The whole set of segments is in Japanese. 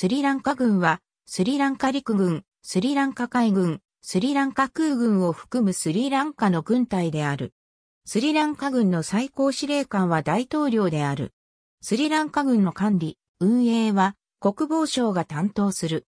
スリランカ軍は、スリランカ陸軍、スリランカ海軍、スリランカ空軍を含むスリランカの軍隊である。スリランカ軍の最高司令官は大統領である。スリランカ軍の管理、運営は国防省が担当する。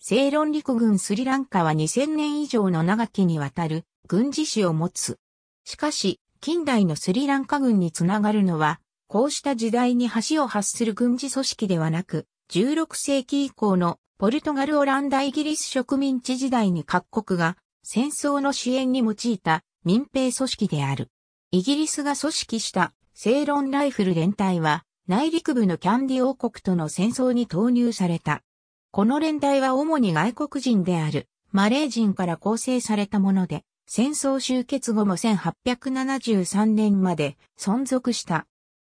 セイロン陸軍スリランカは2000年以上の長きにわたる軍事史を持つ。しかし、近代のスリランカ軍につながるのは、こうした時代に橋を発する軍事組織ではなく、16世紀以降のポルトガル・オランダ・イギリス植民地時代に各国が戦争の支援に用いた民兵組織である。イギリスが組織したセイロンライフル連隊は内陸部のキャンディ王国との戦争に投入された。この連隊は主に外国人であるマレー人から構成されたもので、戦争終結後も1873年まで存続した。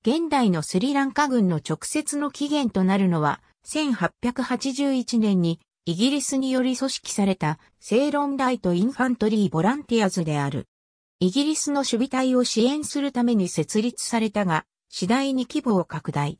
現代のスリランカ軍の直接の起源となるのは、1881年にイギリスにより組織されたセイロンライト・インファントリー・ボランティアズである。イギリスの守備隊を支援するために設立されたが、次第に規模を拡大。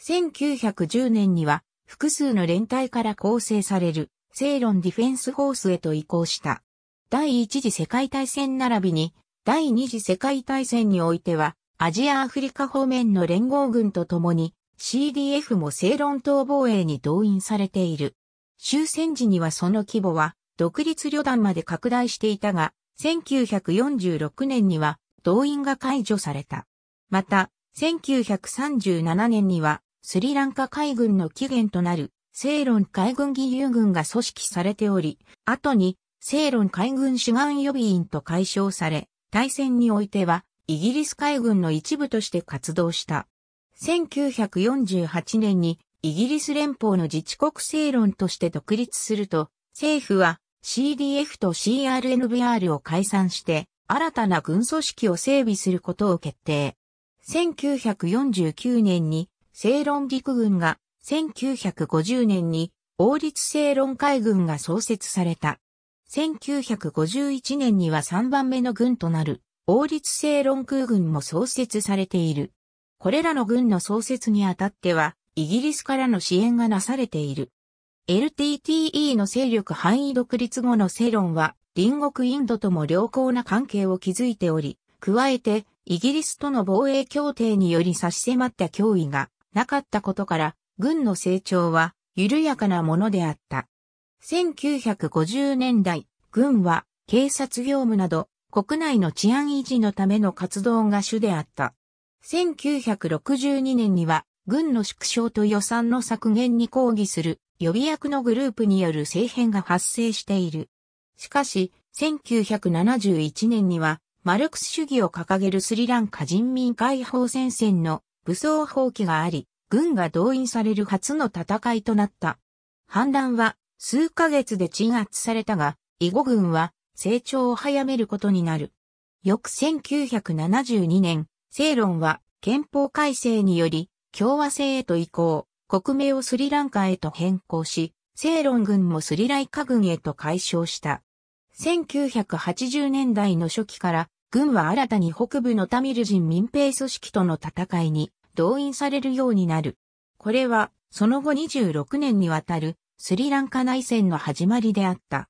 1910年には複数の連隊から構成されるセイロンディフェンスフォースへと移行した。第一次世界大戦並びに第二次世界大戦においてはアジア・アフリカ方面の連合軍と共に CDF も正論島防衛に動員されている。終戦時にはその規模は独立旅団まで拡大していたが、1946年には動員が解除された。また、1937年にはスリランカ海軍の起源となる正論海軍義勇軍が組織されており、後に正論海軍志願予備員と解消され、対戦においてはイギリス海軍の一部として活動した。1948年にイギリス連邦の自治国政論として独立すると、政府は CDF と c r n v r を解散して、新たな軍組織を整備することを決定。1949年に、正論陸軍が、1950年に、王立正論海軍が創設された。1951年には3番目の軍となる、王立正論空軍も創設されている。これらの軍の創設にあたっては、イギリスからの支援がなされている。LTTE の勢力範囲独立後の世論は、隣国インドとも良好な関係を築いており、加えて、イギリスとの防衛協定により差し迫った脅威がなかったことから、軍の成長は緩やかなものであった。1950年代、軍は警察業務など国内の治安維持のための活動が主であった。1962年には、軍の縮小と予算の削減に抗議する予備役のグループによる政変が発生している。しかし、1971年には、マルクス主義を掲げるスリランカ人民解放戦線の武装放棄があり、軍が動員される初の戦いとなった。反乱は数ヶ月で鎮圧されたが、囲碁軍は成長を早めることになる。翌1972年、正論は憲法改正により共和制へと移行、国名をスリランカへと変更し、正論軍もスリライカ軍へと改称した。1980年代の初期から軍は新たに北部のタミル人民兵組織との戦いに動員されるようになる。これはその後26年にわたるスリランカ内戦の始まりであった。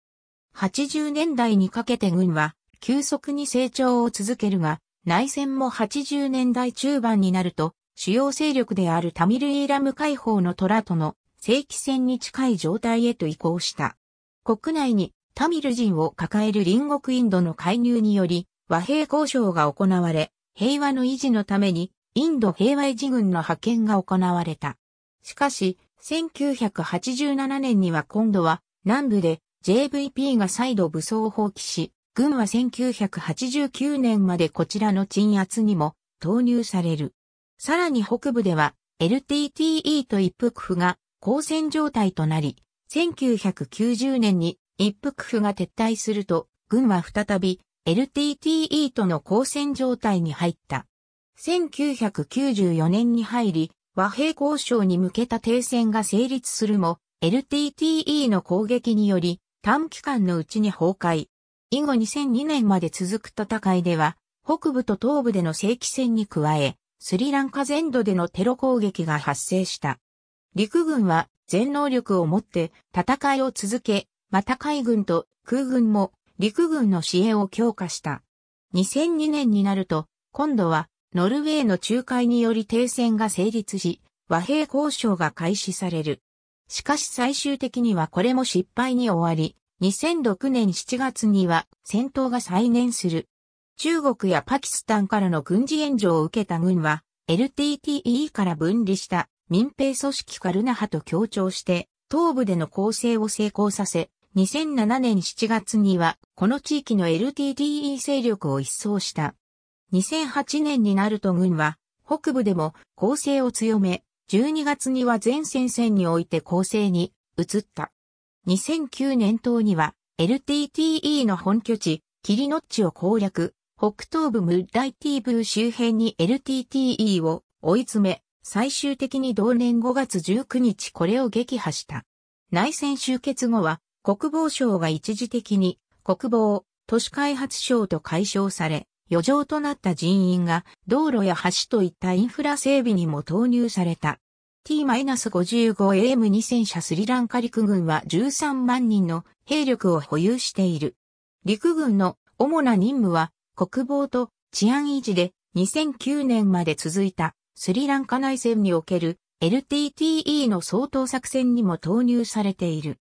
80年代にかけて軍は急速に成長を続けるが、内戦も80年代中盤になると、主要勢力であるタミル・イーラム解放の虎との正規戦に近い状態へと移行した。国内にタミル人を抱える隣国インドの介入により和平交渉が行われ、平和の維持のためにインド平和維持軍の派遣が行われた。しかし、1987年には今度は南部で JVP が再度武装放棄し、軍は1989年までこちらの鎮圧にも投入される。さらに北部では LTTE と一服府が交戦状態となり、1990年に一服府が撤退すると、軍は再び LTTE との交戦状態に入った。1994年に入り、和平交渉に向けた停戦が成立するも、LTTE の攻撃により、短期間のうちに崩壊。以後2002年まで続く戦いでは、北部と東部での正規戦に加え、スリランカ全土でのテロ攻撃が発生した。陸軍は全能力を持って戦いを続け、また海軍と空軍も陸軍の支援を強化した。2002年になると、今度はノルウェーの仲介により停戦が成立し、和平交渉が開始される。しかし最終的にはこれも失敗に終わり、2006年7月には戦闘が再燃する。中国やパキスタンからの軍事援助を受けた軍は、LTTE から分離した民兵組織カルナハと協調して、東部での攻勢を成功させ、2007年7月には、この地域の LTTE 勢力を一掃した。2008年になると軍は、北部でも攻勢を強め、12月には全戦線において構成に移った。2009年頭には LTTE の本拠地、キリノッチを攻略、北東部ムッライティブー周辺に LTTE を追い詰め、最終的に同年5月19日これを撃破した。内戦終結後は国防省が一時的に国防、都市開発省と解消され、余剰となった人員が道路や橋といったインフラ整備にも投入された。T-55AM2000 社スリランカ陸軍は13万人の兵力を保有している。陸軍の主な任務は国防と治安維持で2009年まで続いたスリランカ内戦における LTTE の総統作戦にも投入されている。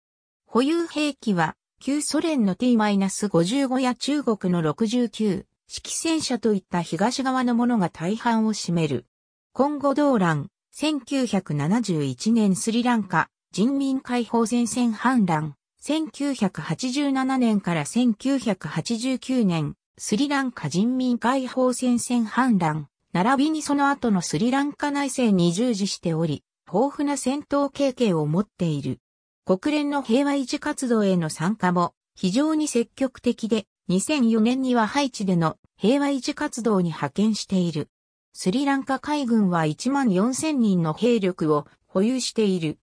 保有兵器は旧ソ連の T-55 や中国の69、式戦車といった東側のものが大半を占める。今後動乱、1971年スリランカ、人民解放戦線反乱、1987年から1989年、スリランカ人民解放戦線反乱、並びにその後のスリランカ内政に従事しており、豊富な戦闘経験を持っている。国連の平和維持活動への参加も非常に積極的で、2004年にはハイチでの平和維持活動に派遣している。スリランカ海軍は1万4000人の兵力を保有している。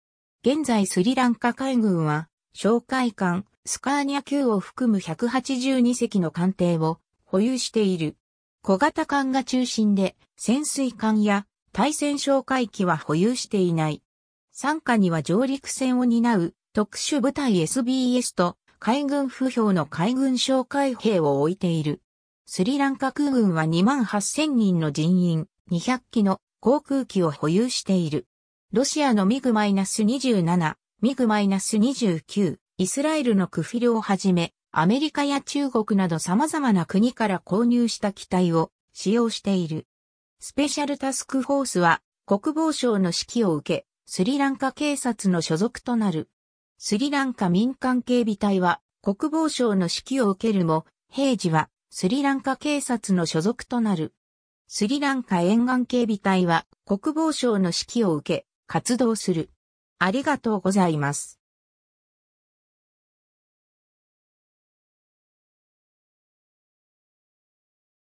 現在スリランカ海軍は、哨戒艦、スカーニャ級を含む182隻の艦艇を保有している。小型艦が中心で、潜水艦や対戦哨戒機は保有していない。参加には上陸船を担う特殊部隊 SBS と海軍不評の海軍哨戒兵を置いている。スリランカ空軍は2万8000人の人員、200機の航空機を保有している。ロシアのミグ -27、ミグ -29、イスラエルのクフィルをはじめ、アメリカや中国など様々な国から購入した機体を使用している。スペシャルタスクフォースは国防省の指揮を受け、スリランカ警察の所属となる。スリランカ民間警備隊は国防省の指揮を受けるも、平時はスリランカ警察の所属となる。スリランカ沿岸警備隊は国防省の指揮を受け、活動する。ありがとうございます。